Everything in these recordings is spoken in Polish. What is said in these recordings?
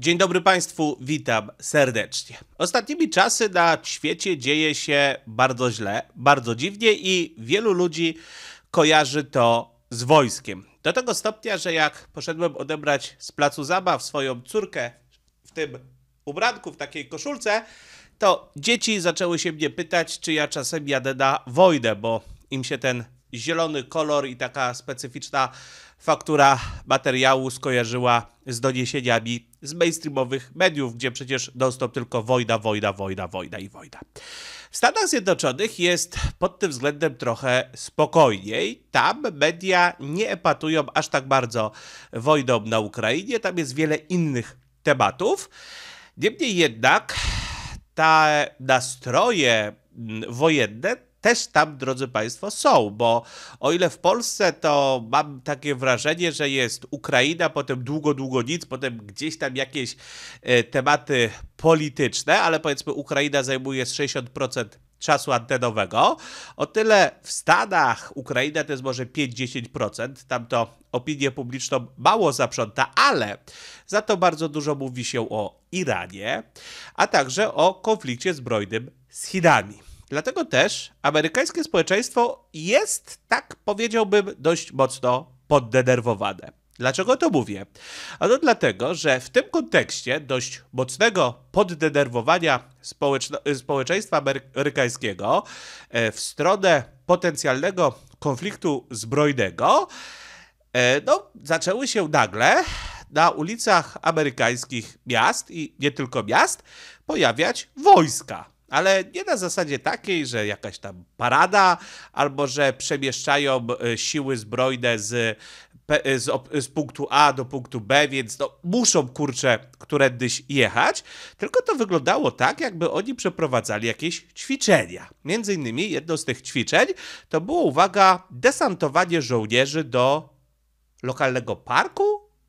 Dzień dobry Państwu, witam serdecznie. Ostatnimi czasy na świecie dzieje się bardzo źle, bardzo dziwnie i wielu ludzi kojarzy to z wojskiem. Do tego stopnia, że jak poszedłem odebrać z placu zabaw swoją córkę w tym ubranku, w takiej koszulce, to dzieci zaczęły się mnie pytać, czy ja czasem jadę na wojnę, bo im się ten zielony kolor i taka specyficzna faktura materiału skojarzyła z doniesieniami z mainstreamowych mediów, gdzie przecież dostał tylko wojna, wojna, wojna, wojna i wojna. W Stanach Zjednoczonych jest pod tym względem trochę spokojniej. Tam media nie epatują aż tak bardzo wojną na Ukrainie, tam jest wiele innych tematów. Niemniej jednak te nastroje mm, wojenne też tam, drodzy Państwo, są, bo o ile w Polsce to mam takie wrażenie, że jest Ukraina, potem długo, długo nic, potem gdzieś tam jakieś e, tematy polityczne, ale powiedzmy Ukraina zajmuje 60% czasu antenowego. O tyle w Stanach Ukraina to jest może 5-10%, tam to opinię publiczną mało zaprząta, ale za to bardzo dużo mówi się o Iranie, a także o konflikcie zbrojnym z Chinami. Dlatego też amerykańskie społeczeństwo jest, tak powiedziałbym, dość mocno poddenerwowane. Dlaczego to mówię? A to dlatego, że w tym kontekście dość mocnego poddenerwowania społeczeństwa amerykańskiego e, w stronę potencjalnego konfliktu zbrojnego, e, no, zaczęły się nagle na ulicach amerykańskich miast i nie tylko miast pojawiać wojska ale nie na zasadzie takiej, że jakaś tam parada, albo że przemieszczają e, siły zbrojne z, e, z, z punktu A do punktu B, więc no, muszą kurcze którędyś jechać, tylko to wyglądało tak, jakby oni przeprowadzali jakieś ćwiczenia. Między innymi jedno z tych ćwiczeń to było, uwaga, desantowanie żołnierzy do lokalnego parku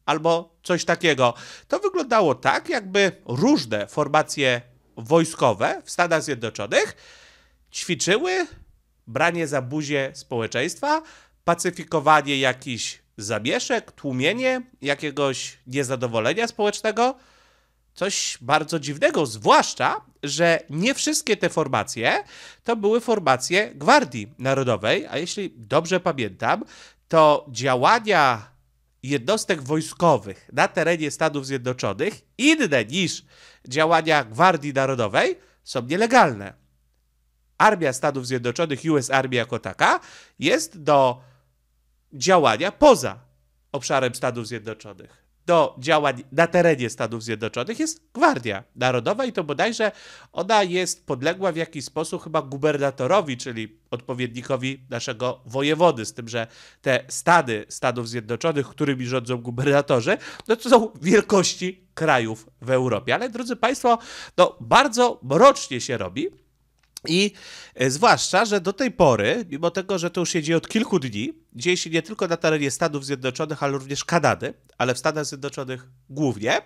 albo coś takiego. To wyglądało tak, jakby różne formacje wojskowe w Stanach Zjednoczonych ćwiczyły branie za buzię społeczeństwa, pacyfikowanie jakichś zamieszek, tłumienie jakiegoś niezadowolenia społecznego. Coś bardzo dziwnego, zwłaszcza, że nie wszystkie te formacje to były formacje Gwardii Narodowej, a jeśli dobrze pamiętam, to działania jednostek wojskowych na terenie Stanów Zjednoczonych, inne niż działania Gwardii Narodowej są nielegalne. Armia Stanów Zjednoczonych, US Army jako taka, jest do działania poza obszarem Stanów Zjednoczonych do działań na terenie Stanów Zjednoczonych jest Gwardia Narodowa i to bodajże ona jest podległa w jakiś sposób chyba gubernatorowi, czyli odpowiednikowi naszego wojewody, z tym, że te stady Stanów Zjednoczonych, którymi rządzą gubernatorzy, no to są wielkości krajów w Europie. Ale drodzy Państwo, no bardzo mrocznie się robi, i e, zwłaszcza, że do tej pory, mimo tego, że to już się dzieje od kilku dni, dzieje się nie tylko na terenie Stanów Zjednoczonych, ale również Kanady, ale w Stanach Zjednoczonych głównie.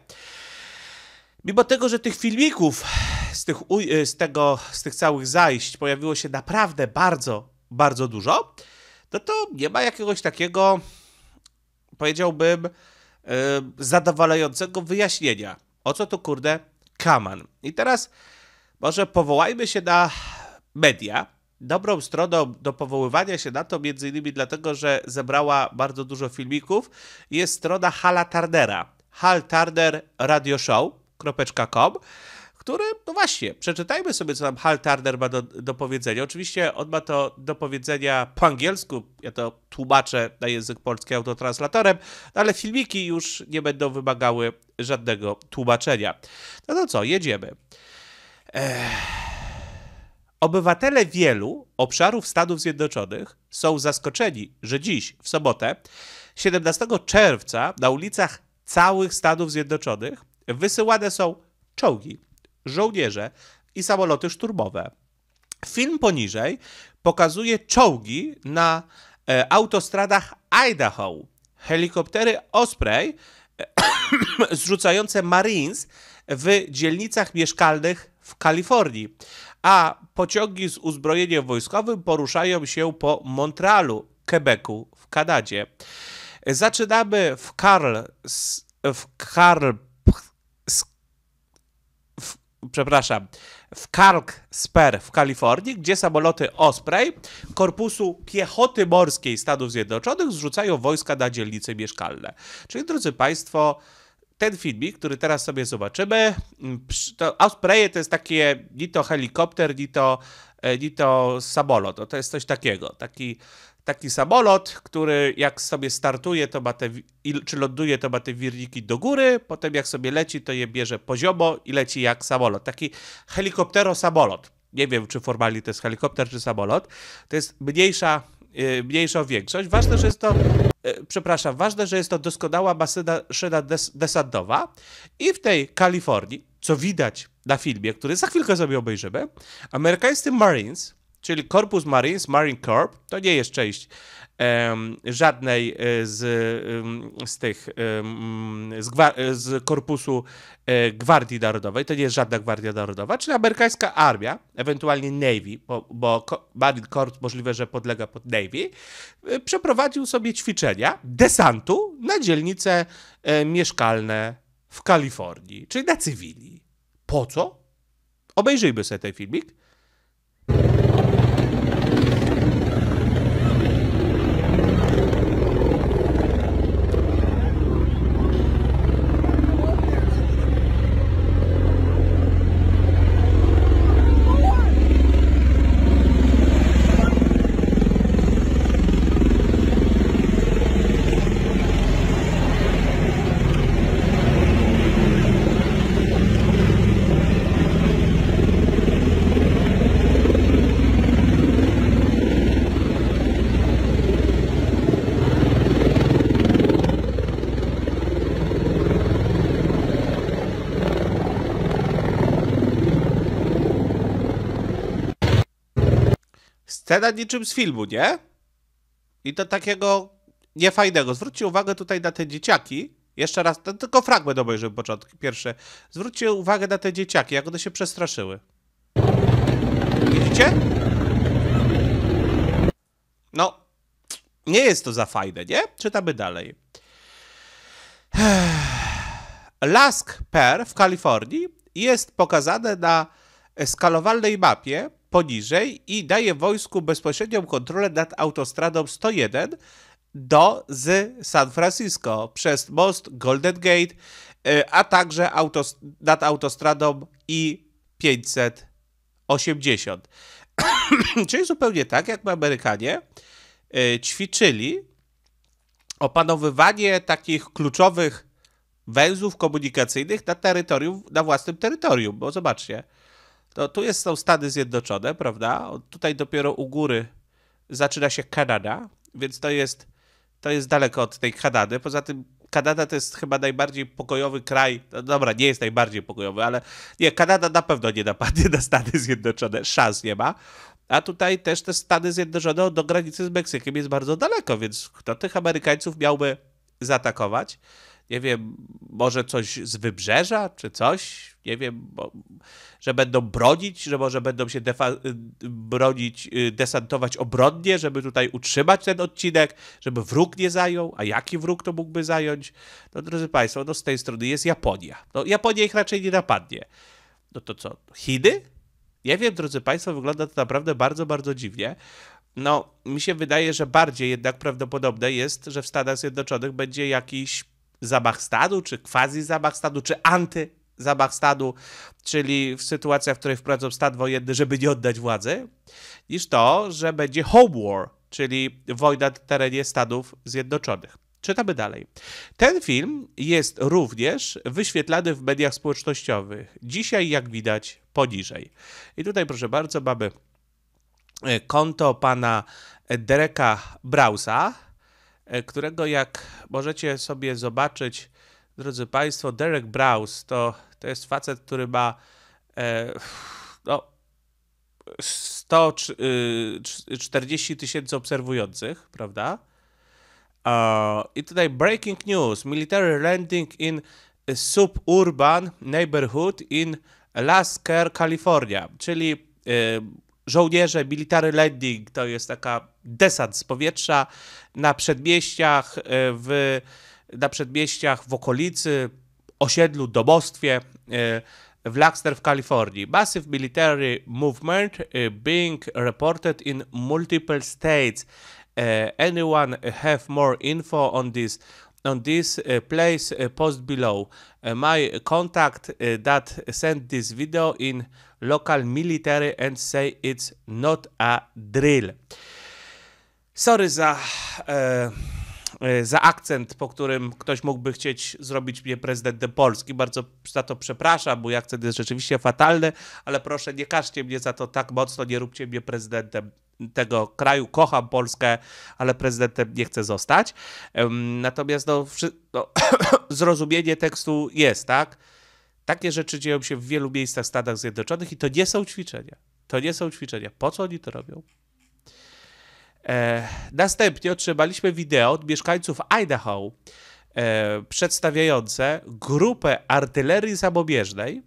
Mimo tego, że tych filmików z tych, e, z tego, z tych całych zajść pojawiło się naprawdę bardzo, bardzo dużo, no to nie ma jakiegoś takiego, powiedziałbym, e, zadowalającego wyjaśnienia, o co to kurde kaman. I teraz może powołajmy się na media. Dobrą stroną do powoływania się na to, między innymi dlatego, że zebrała bardzo dużo filmików, jest strona Hala Turnera. halturnerradioshow.com który, no właśnie, przeczytajmy sobie, co nam Hal Turner ma do, do powiedzenia. Oczywiście on ma to do powiedzenia po angielsku, ja to tłumaczę na język polski autotranslatorem, no ale filmiki już nie będą wymagały żadnego tłumaczenia. No to co, jedziemy. Obywatele wielu obszarów Stanów Zjednoczonych są zaskoczeni, że dziś, w sobotę, 17 czerwca, na ulicach całych Stanów Zjednoczonych wysyłane są czołgi, żołnierze i samoloty szturmowe. Film poniżej pokazuje czołgi na e, autostradach Idaho, helikoptery Osprey e, zrzucające Marines w dzielnicach mieszkalnych w Kalifornii, a pociągi z uzbrojeniem wojskowym poruszają się po Montrealu, Quebecu w Kanadzie. Zaczynamy w Karl, w Karl, w, przepraszam, w Clarksper w Kalifornii, gdzie samoloty Osprey Korpusu Piechoty Morskiej Stanów Zjednoczonych zrzucają wojska na dzielnice mieszkalne. Czyli, drodzy Państwo, ten filmik, który teraz sobie zobaczymy, mm, to Outpray to jest takie ni to helikopter, ni to, e, ni to samolot. to jest coś takiego. Taki, taki samolot, który jak sobie startuje, to ma te, czy ląduje, to ma te wirniki do góry, potem jak sobie leci, to je bierze poziomo i leci jak samolot. Taki helikoptero-samolot. Nie wiem, czy formalnie to jest helikopter, czy samolot. To jest mniejsza E, mniejszą większość. Ważne, że jest to, e, przepraszam, ważne, że jest to doskonała maszyna des, desantowa i w tej Kalifornii, co widać na filmie, który za chwilkę sobie obejrzymy, amerykańscy Marines Czyli Korpus Marines, Marine Corps, to nie jest część um, żadnej e, z, z tych um, z, z, korpusu e, Gwardii Narodowej, to nie jest żadna Gwardia Narodowa, czyli amerykańska armia, ewentualnie Navy, bo, bo Marine Corps możliwe, że podlega pod Navy, e, przeprowadził sobie ćwiczenia desantu na dzielnice e, mieszkalne w Kalifornii, czyli na cywili. Po co? Obejrzyjmy sobie ten filmik Scena niczym z filmu, nie? I to takiego niefajnego. Zwróćcie uwagę tutaj na te dzieciaki. Jeszcze raz, tylko fragment obejrzymy początki, pierwszy. Zwróćcie uwagę na te dzieciaki, jak one się przestraszyły. Widzicie? No, nie jest to za fajne, nie? Czytamy dalej. Lask Per w Kalifornii jest pokazane na skalowalnej mapie poniżej i daje wojsku bezpośrednią kontrolę nad autostradą 101 do z San Francisco przez most Golden Gate, y, a także autos nad autostradą i 580. Czyli zupełnie tak, jak Amerykanie y, ćwiczyli opanowywanie takich kluczowych węzłów komunikacyjnych na terytorium, na własnym terytorium, bo zobaczcie, no, tu jest, są Stany Zjednoczone, prawda? Tutaj dopiero u góry zaczyna się Kanada, więc to jest, to jest daleko od tej Kanady. Poza tym Kanada to jest chyba najbardziej pokojowy kraj. No dobra, nie jest najbardziej pokojowy, ale nie, Kanada na pewno nie napadnie na Stany Zjednoczone. Szans nie ma. A tutaj też te Stany Zjednoczone do granicy z Meksykiem jest bardzo daleko, więc kto tych Amerykańców miałby zaatakować? nie wiem, może coś z wybrzeża czy coś, nie wiem, bo, że będą bronić, że może będą się bronić, y, desantować obronnie, żeby tutaj utrzymać ten odcinek, żeby wróg nie zajął, a jaki wróg to mógłby zająć? No drodzy Państwo, no z tej strony jest Japonia. No Japonia ich raczej nie napadnie. No to co, Chiny? Nie wiem, drodzy Państwo, wygląda to naprawdę bardzo, bardzo dziwnie. No, mi się wydaje, że bardziej jednak prawdopodobne jest, że w Stanach Zjednoczonych będzie jakiś zamach czy quasi zamach czy anty zamach czyli w sytuacja, w której wprowadzą stan wojenny, żeby nie oddać władzy, niż to, że będzie home war, czyli wojna na terenie Stanów Zjednoczonych. Czytamy dalej. Ten film jest również wyświetlany w mediach społecznościowych. Dzisiaj, jak widać, poniżej. I tutaj, proszę bardzo, mamy e, konto pana Dereka Brausa, E, którego jak możecie sobie zobaczyć, drodzy Państwo, Derek Browse to, to jest facet, który ma e, no, 140 y, tysięcy obserwujących, prawda? E, I tutaj breaking news: military landing in suburban neighborhood in Lasker, California, czyli e, żołnierze, military landing, to jest taka desant z powietrza na przedmieściach, e, w, na przedmieściach w okolicy, osiedlu, domostwie e, w Laxter w Kalifornii. Massive military movement e, being reported in multiple states. Anyone have more info on this? on this uh, place uh, post below uh, my contact uh, that sent this video in local military and say it's not a drill. Sorry za, uh, e, za akcent, po którym ktoś mógłby chcieć zrobić mnie prezydentem Polski. Bardzo za to przepraszam, bo akcent jest rzeczywiście fatalny, ale proszę nie każcie mnie za to tak mocno, nie róbcie mnie prezydentem tego kraju, kocham Polskę, ale prezydentem nie chcę zostać. Natomiast no, no, zrozumienie tekstu jest, tak? Takie rzeczy dzieją się w wielu miejscach w Stanach Zjednoczonych i to nie są ćwiczenia. To nie są ćwiczenia. Po co oni to robią? E, następnie otrzymaliśmy wideo od mieszkańców Idaho e, przedstawiające grupę artylerii samobieżnej,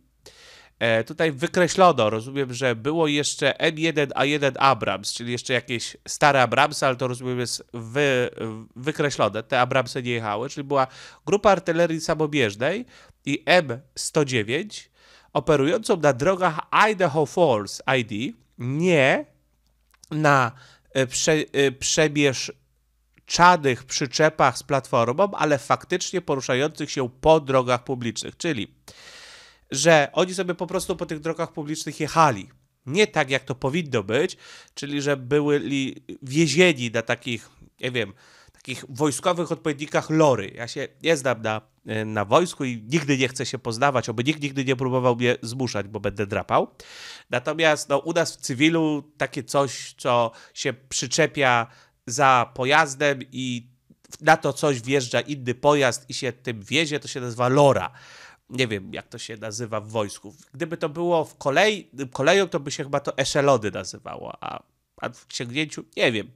E, tutaj wykreślono, rozumiem, że było jeszcze M1A1 Abrams, czyli jeszcze jakieś stare Abramsy, ale to rozumiem jest wy, wykreślone, te Abramsy nie jechały, czyli była grupa artylerii samobieżnej i M109 operującą na drogach Idaho Falls ID, nie na e, prze, e, przebież czadych przyczepach z platformą, ale faktycznie poruszających się po drogach publicznych, czyli że oni sobie po prostu po tych drogach publicznych jechali. Nie tak, jak to powinno być, czyli że byli wiezieni na takich, nie wiem, takich wojskowych odpowiednikach lory. Ja się nie znam na, na wojsku i nigdy nie chcę się poznawać, oby nikt nigdy nie próbował mnie zmuszać, bo będę drapał. Natomiast no, u nas w cywilu takie coś, co się przyczepia za pojazdem i na to coś wjeżdża inny pojazd i się tym wiezie, to się nazywa lora nie wiem jak to się nazywa w wojsku. Gdyby to było w kolei, koleją, to by się chyba to eszelody nazywało, a, a w księgnięciu nie wiem.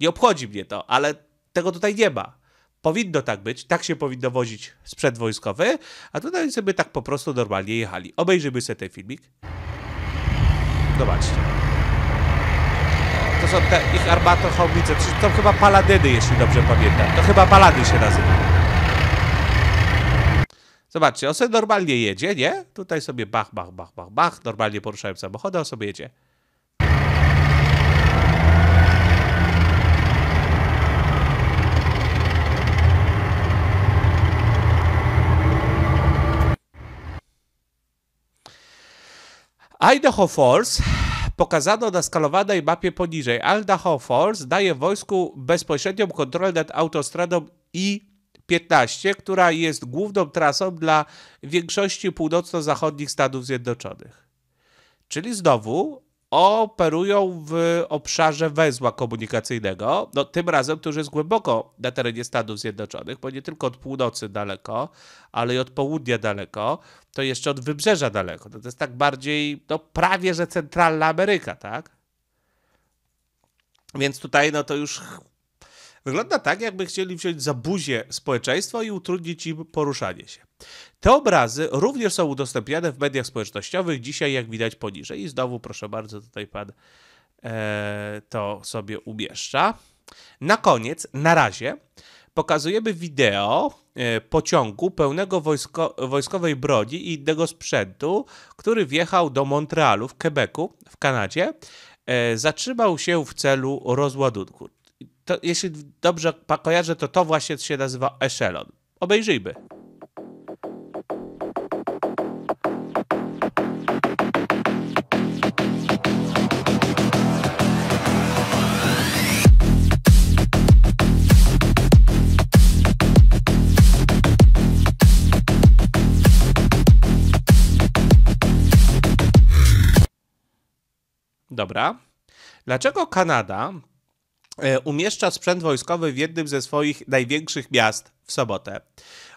Nie obchodzi mnie to, ale tego tutaj nie ma. Powinno tak być, tak się powinno wozić sprzęt wojskowy, a tutaj sobie tak po prostu normalnie jechali. Obejrzyjmy sobie ten filmik. Zobaczcie. To są te ich armator, homice, to są chyba paladyny, jeśli dobrze pamiętam. To chyba palady się nazywają. Zobaczcie, on sobie normalnie jedzie, nie? Tutaj sobie bach, bach, bach, bach, bach, normalnie poruszałem samochody, on sobie jedzie. Idaho Falls pokazano na skalowanej mapie poniżej. Idaho Falls daje wojsku bezpośrednią kontrolę nad autostradą i 15, która jest główną trasą dla większości północno-zachodnich Stanów Zjednoczonych. Czyli znowu operują w obszarze węzła komunikacyjnego, no tym razem to już jest głęboko na terenie Stanów Zjednoczonych, bo nie tylko od północy daleko, ale i od południa daleko, to jeszcze od wybrzeża daleko. No to jest tak bardziej, no prawie, że centralna Ameryka, tak? Więc tutaj no to już Wygląda tak, jakby chcieli wziąć za buzię społeczeństwo i utrudnić im poruszanie się. Te obrazy również są udostępniane w mediach społecznościowych, dzisiaj jak widać poniżej. I znowu, proszę bardzo, tutaj pan e, to sobie umieszcza. Na koniec, na razie, pokazujemy wideo e, pociągu pełnego wojsko, wojskowej broni i innego sprzętu, który wjechał do Montrealu w Quebecu w Kanadzie. E, zatrzymał się w celu rozładunku to, jeśli dobrze kojarzę, to to właśnie się nazywa Echelon. Obejrzyjmy. Dobra. Dlaczego Kanada E, umieszcza sprzęt wojskowy w jednym ze swoich największych miast w sobotę.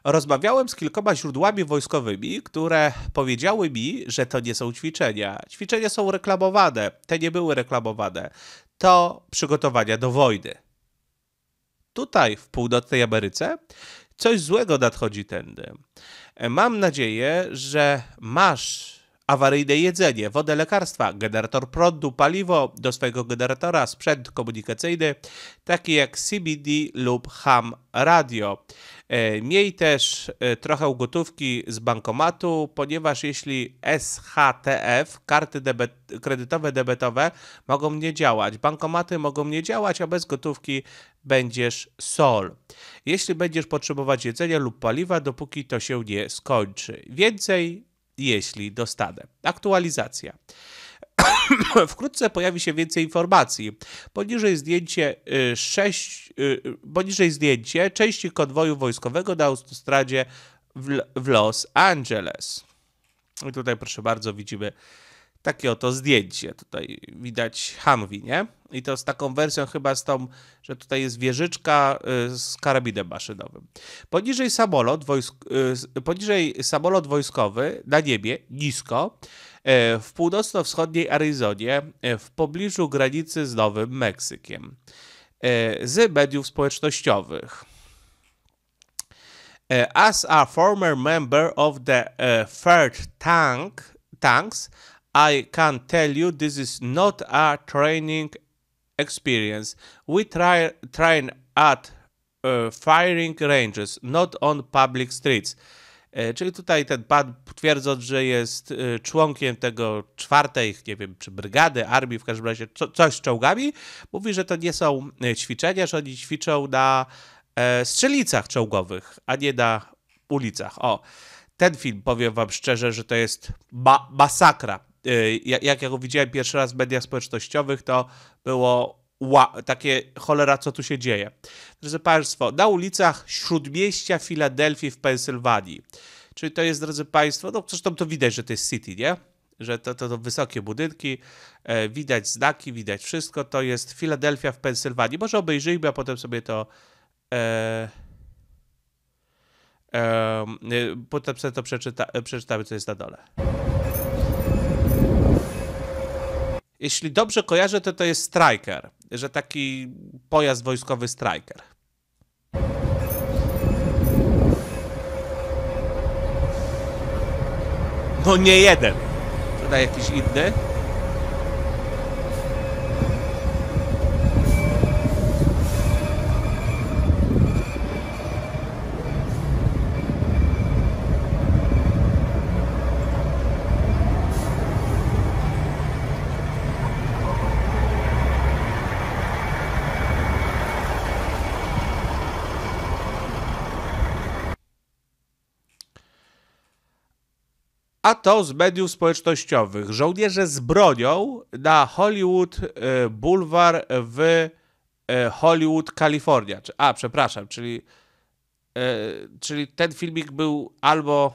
Rozmawiałem z kilkoma źródłami wojskowymi, które powiedziały mi, że to nie są ćwiczenia. Ćwiczenia są reklamowane, te nie były reklamowane. To przygotowania do wojny. Tutaj, w północnej Ameryce, coś złego nadchodzi tędy. E, mam nadzieję, że masz awaryjne jedzenie, wodę, lekarstwa, generator prądu, paliwo do swojego generatora, sprzęt komunikacyjny, taki jak CBD lub ham radio. E, miej też e, trochę gotówki z bankomatu, ponieważ jeśli SHTF, karty debet, kredytowe, debetowe mogą nie działać, bankomaty mogą nie działać, a bez gotówki będziesz sol. Jeśli będziesz potrzebować jedzenia lub paliwa, dopóki to się nie skończy. Więcej jeśli dostanę. Aktualizacja. Wkrótce pojawi się więcej informacji. Poniżej zdjęcie, 6, y, y, y, poniżej zdjęcie części konwoju wojskowego na autostradzie w Los Angeles. I tutaj proszę bardzo widzimy takie oto zdjęcie. Tutaj widać Humvee, nie? I to z taką wersją chyba z tą, że tutaj jest wieżyczka y, z karabinem maszynowym. Poniżej samolot, wojsk, y, poniżej samolot wojskowy na niebie, nisko, y, w północno-wschodniej Arizonie, w pobliżu granicy z Nowym Meksykiem. Z mediów społecznościowych. As a former member of the Third Tank, Tanks, i can tell you this is not a training experience. We try, train at uh, firing ranges, not on public streets. E, czyli tutaj ten pan twierdząc, że jest e, członkiem tego czwartej, nie wiem, czy brygady, armii, w każdym razie co, coś z czołgami, mówi, że to nie są ćwiczenia, że oni ćwiczą na e, strzelicach czołgowych, a nie na ulicach. O, ten film, powiem wam szczerze, że to jest ma masakra. Y, jak ja go widziałem pierwszy raz w mediach społecznościowych, to było wow, takie cholera, co tu się dzieje. Drodzy Państwo, na ulicach śródmieścia Filadelfii w Pensylwanii, czyli to jest, drodzy Państwo, no zresztą to widać, że to jest city, nie? Że to, to, to wysokie budynki, e, widać znaki, widać wszystko. To jest Filadelfia w Pensylwanii. Może obejrzyjmy, a potem sobie to. E, e, e potem sobie to przeczyta, przeczytamy, co jest na dole. Jeśli dobrze kojarzę, to to jest Striker, że taki pojazd wojskowy Striker. No nie jeden. Tutaj jakiś inny. A to z mediów społecznościowych. Żołnierze z bronią na Hollywood e, Boulevard w e, Hollywood, Kalifornia. A, przepraszam, czyli, e, czyli ten filmik był albo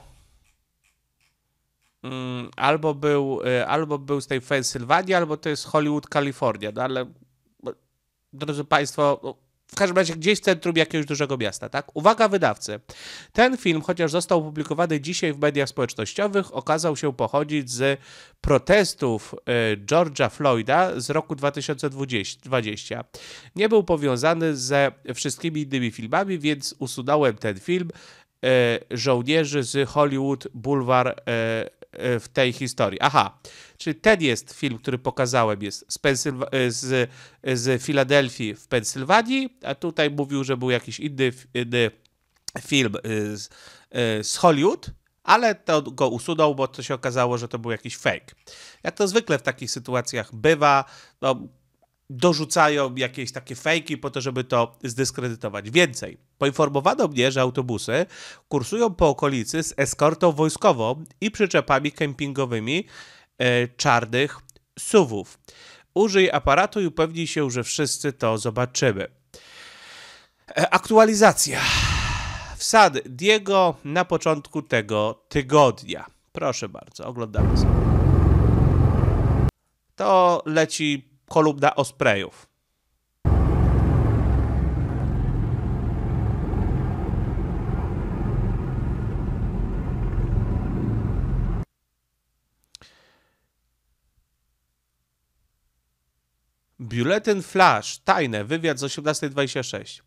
mm, albo był, albo był z tej Pensylwanii, albo to jest Hollywood, Kalifornia. No ale, drodzy Państwo, no, w każdym razie gdzieś w centrum jakiegoś dużego miasta, tak? Uwaga wydawcy. Ten film, chociaż został opublikowany dzisiaj w mediach społecznościowych, okazał się pochodzić z protestów e, George'a Floyda z roku 2020. Nie był powiązany ze wszystkimi innymi filmami, więc usunąłem ten film e, żołnierzy z Hollywood Boulevard e, E, w tej historii. Aha, czyli ten jest film, który pokazałem, jest z, Pensylwa e, z, e, z Filadelfii w Pensylwanii, a tutaj mówił, że był jakiś inny, inny film z, z Hollywood, ale to go usunął, bo to się okazało, że to był jakiś fake. Jak to zwykle w takich sytuacjach bywa, no, dorzucają jakieś takie fejki po to, żeby to zdyskredytować. Więcej, poinformowano mnie, że autobusy kursują po okolicy z eskortą wojskową i przyczepami kempingowymi e, czarnych suwów. Użyj aparatu i upewnij się, że wszyscy to zobaczymy. E, aktualizacja. Wsad Diego na początku tego tygodnia. Proszę bardzo, oglądamy sobie. To leci Kolubda Ospreyów. Biuletyn Flash, tajne, wywiad z 18.26.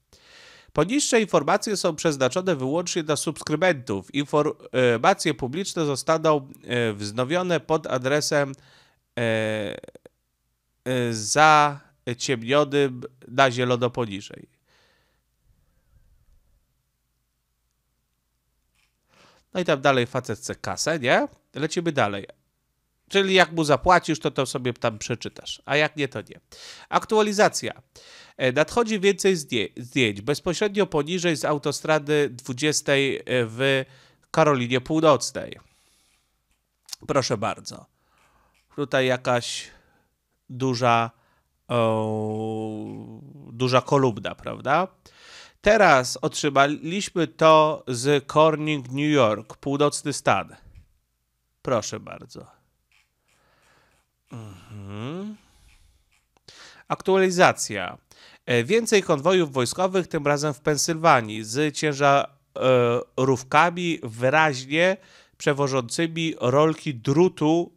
Poniższe informacje są przeznaczone wyłącznie dla subskrybentów. Informacje e, publiczne zostaną e, wznowione pod adresem e, za na zielono poniżej. No i tam dalej facetce kasę, nie? Lecimy dalej. Czyli jak mu zapłacisz, to to sobie tam przeczytasz, a jak nie, to nie. Aktualizacja. E, nadchodzi więcej zdjęć. Bezpośrednio poniżej z autostrady 20 e, w Karolinie Północnej. Proszę bardzo. Tutaj jakaś duża, o, e, duża kolumna, prawda? Teraz otrzymaliśmy to z Corning, New York, północny stan. Proszę bardzo. Mhm. Aktualizacja. E, więcej konwojów wojskowych, tym razem w Pensylwanii, z ciężarówkami e, wyraźnie przewożącymi rolki drutu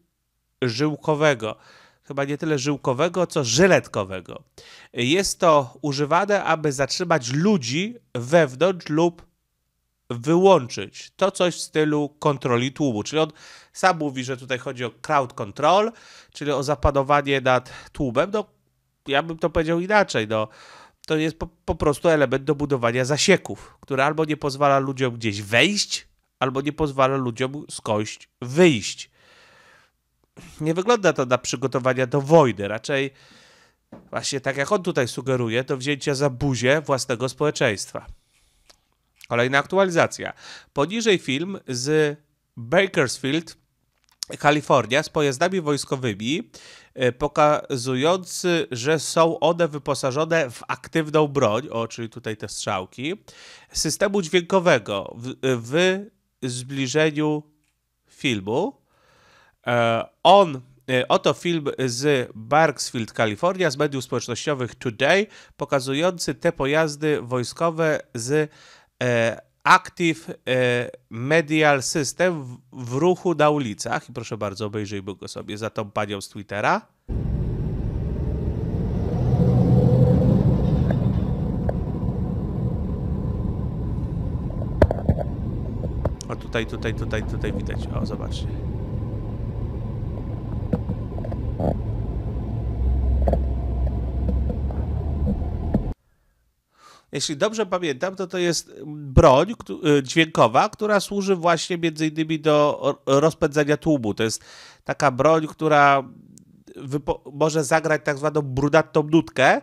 żyłkowego chyba nie tyle żyłkowego, co żyletkowego. Jest to używane, aby zatrzymać ludzi wewnątrz lub wyłączyć. To coś w stylu kontroli tłumu. Czyli on sam mówi, że tutaj chodzi o crowd control, czyli o zapanowanie nad tłumem. No, ja bym to powiedział inaczej. No, to jest po, po prostu element do budowania zasieków, który albo nie pozwala ludziom gdzieś wejść, albo nie pozwala ludziom skądś wyjść nie wygląda to na przygotowania do wojny, raczej właśnie tak jak on tutaj sugeruje, to wzięcie za buzię własnego społeczeństwa. Kolejna aktualizacja. Poniżej film z Bakersfield, Kalifornia, z pojazdami wojskowymi, e, pokazujący, że są one wyposażone w aktywną broń, o, czyli tutaj te strzałki, systemu dźwiękowego w, w zbliżeniu filmu, E, on e, Oto film z Barksfield, Kalifornia, z mediów społecznościowych Today, pokazujący te pojazdy wojskowe z e, Active Media Medial System w, w, ruchu na ulicach. I proszę bardzo, obejrzyjmy go sobie za tą panią z Twittera. O tutaj, tutaj, tutaj, tutaj widać. O, zobaczcie. Jeśli dobrze pamiętam, to to jest broń e, dźwiękowa, która służy właśnie między innymi do rozpędzenia tłumu. To jest taka broń, która może zagrać tak zwaną brunatną nutkę,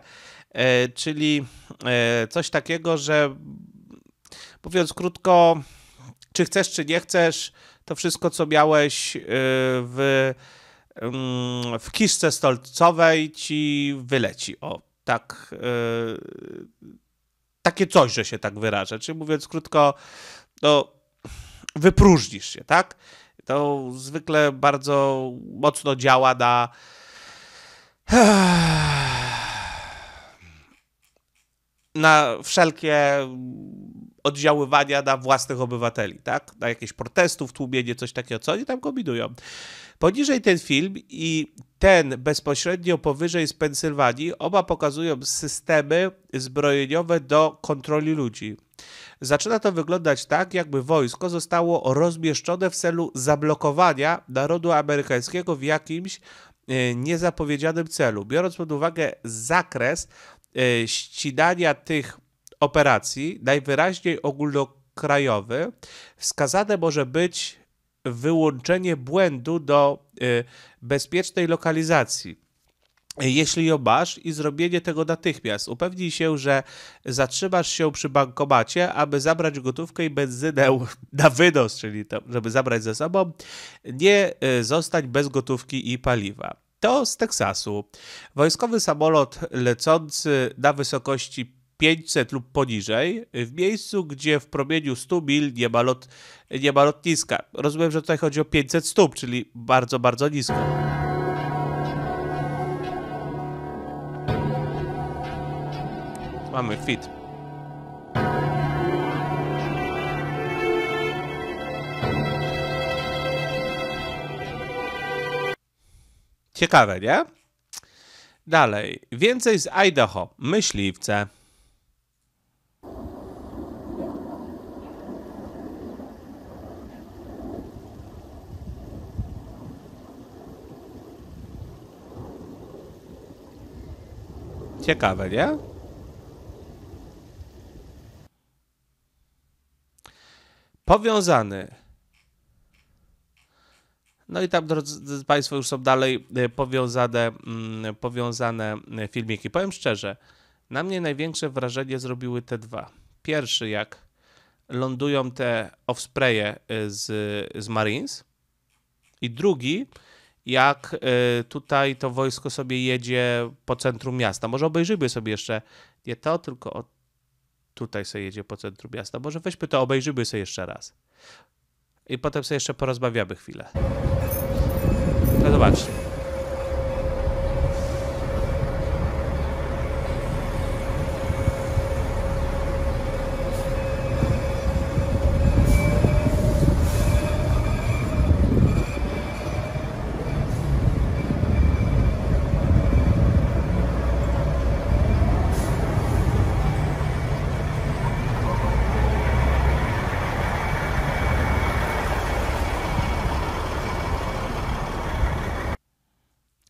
e, czyli e, coś takiego, że mówiąc krótko, czy chcesz, czy nie chcesz, to wszystko, co miałeś w w kiszce stolcowej ci wyleci. O, tak. Yy, takie coś, że się tak wyrażę. Czyli mówiąc krótko, to no, wypróżnisz się, tak? To zwykle bardzo mocno działa na. Na wszelkie oddziaływania na własnych obywateli, tak? Na jakieś protestów, tłumienie, coś takiego, co oni tam kombinują. Poniżej ten film i ten bezpośrednio powyżej z Pensylwanii, oba pokazują systemy zbrojeniowe do kontroli ludzi. Zaczyna to wyglądać tak, jakby wojsko zostało rozmieszczone w celu zablokowania narodu amerykańskiego w jakimś e, niezapowiedzianym celu. Biorąc pod uwagę zakres e, ścinania tych operacji, najwyraźniej ogólnokrajowy, wskazane może być wyłączenie błędu do y, bezpiecznej lokalizacji. Jeśli ją masz i zrobienie tego natychmiast, upewnij się, że zatrzymasz się przy bankomacie, aby zabrać gotówkę i benzynę na wynos, czyli to, żeby zabrać ze sobą, nie y, zostać bez gotówki i paliwa. To z Teksasu. Wojskowy samolot lecący na wysokości 500 lub poniżej, w miejscu, gdzie w promieniu 100 mil nie ma, lot, nie ma lotniska. Rozumiem, że tutaj chodzi o 500 stóp, czyli bardzo, bardzo nisko. Mamy fit. Ciekawe, nie? Dalej. Więcej z Idaho. Myśliwce. Ciekawe, nie? Powiązany. No i tam, drodzy Państwo, już są dalej e, powiązane, mm, powiązane e, filmiki. Powiem szczerze, na mnie największe wrażenie zrobiły te dwa. Pierwszy, jak lądują te offspreje e, z, z Marines i drugi, jak y, tutaj to wojsko sobie jedzie po centrum miasta. Może obejrzyjmy sobie jeszcze nie to, tylko tutaj sobie jedzie po centrum miasta. Może weźmy to, obejrzymy sobie jeszcze raz. I potem sobie jeszcze porozmawiamy chwilę. No zobaczcie.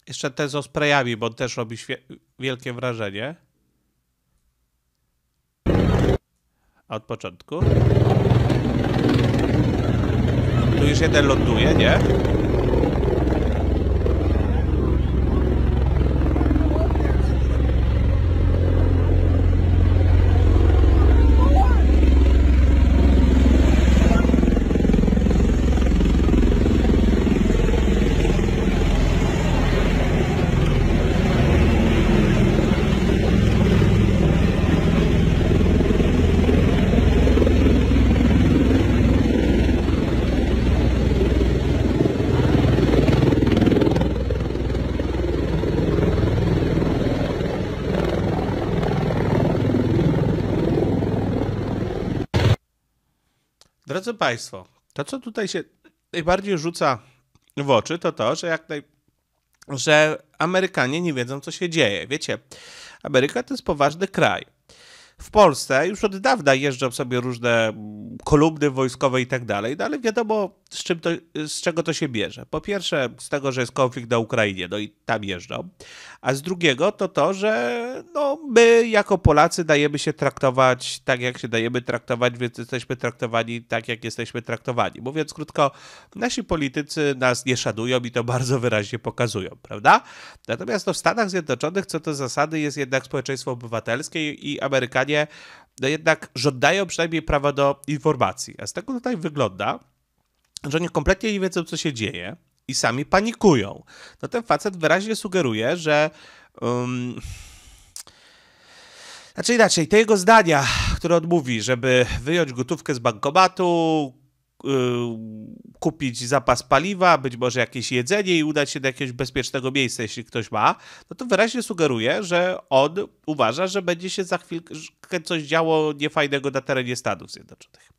Jeszcze te z osprejami, bo on też robi wielkie wrażenie. A od początku? Tu już jeden ląduje, nie? Państwo, to co tutaj się najbardziej rzuca w oczy, to to, że jak naj... że Amerykanie nie wiedzą, co się dzieje. Wiecie, Ameryka to jest poważny kraj w Polsce już od dawna jeżdżą sobie różne mm, kolumny wojskowe i tak dalej, no ale wiadomo z, czym to, z czego to się bierze. Po pierwsze z tego, że jest konflikt na Ukrainie, no i tam jeżdżą, a z drugiego to to, że no, my jako Polacy dajemy się traktować tak, jak się dajemy traktować, więc jesteśmy traktowani tak, jak jesteśmy traktowani. Mówiąc krótko, nasi politycy nas nie szanują i to bardzo wyraźnie pokazują, prawda? Natomiast no, w Stanach Zjednoczonych co do zasady jest jednak społeczeństwo obywatelskie i Amerykanie Amerykanie no jednak żądają przynajmniej prawa do informacji. A z tego tutaj wygląda, że oni kompletnie nie wiedzą, co się dzieje i sami panikują. No ten facet wyraźnie sugeruje, że. Um, znaczy inaczej, te jego zdania, które odmówi, mówi, żeby wyjąć gotówkę z bankomatu, Y, kupić zapas paliwa, być może jakieś jedzenie i udać się do jakiegoś bezpiecznego miejsca, jeśli ktoś ma, no to wyraźnie sugeruje, że on uważa, że będzie się za chwilkę coś działo niefajnego na terenie Stanów Zjednoczonych.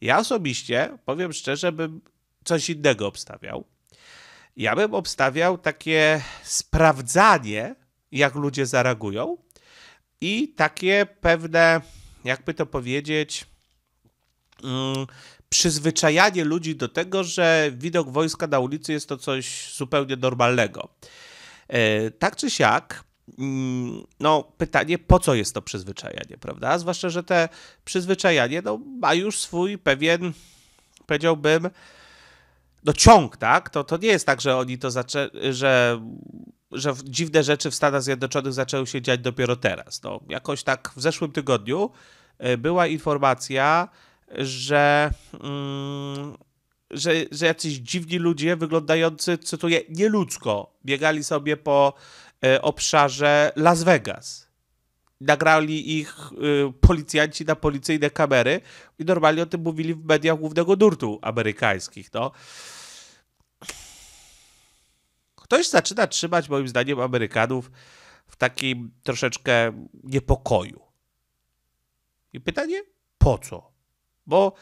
Ja osobiście, powiem szczerze, bym coś innego obstawiał. Ja bym obstawiał takie sprawdzanie, jak ludzie zareagują i takie pewne, jakby to powiedzieć, mm, przyzwyczajanie ludzi do tego, że widok wojska na ulicy jest to coś zupełnie normalnego. E, tak czy siak, mm, no pytanie, po co jest to przyzwyczajanie, prawda? Zwłaszcza, że te przyzwyczajanie no, ma już swój pewien, powiedziałbym, no ciąg, tak? To, to nie jest tak, że oni to zaczę... że że dziwne rzeczy w Stanach Zjednoczonych zaczęły się dziać dopiero teraz. No, jakoś tak w zeszłym tygodniu e, była informacja, że, mm, że, że jacyś dziwni ludzie wyglądający, cytuję, nieludzko biegali sobie po e, obszarze Las Vegas. Nagrali ich y, policjanci na policyjne kamery i normalnie o tym mówili w mediach głównego nurtu amerykańskich. No. Ktoś zaczyna trzymać, moim zdaniem, Amerykanów w takim troszeczkę niepokoju. I pytanie, po co? Bo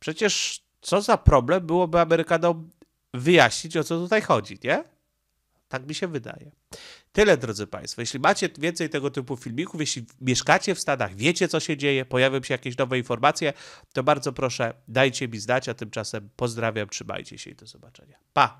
przecież co za problem byłoby Amerykanom wyjaśnić, o co tutaj chodzi, nie? Tak mi się wydaje. Tyle, drodzy Państwo. Jeśli macie więcej tego typu filmików, jeśli mieszkacie w Stanach, wiecie, co się dzieje, pojawią się jakieś nowe informacje, to bardzo proszę, dajcie mi znać, a tymczasem pozdrawiam, trzymajcie się i do zobaczenia. Pa!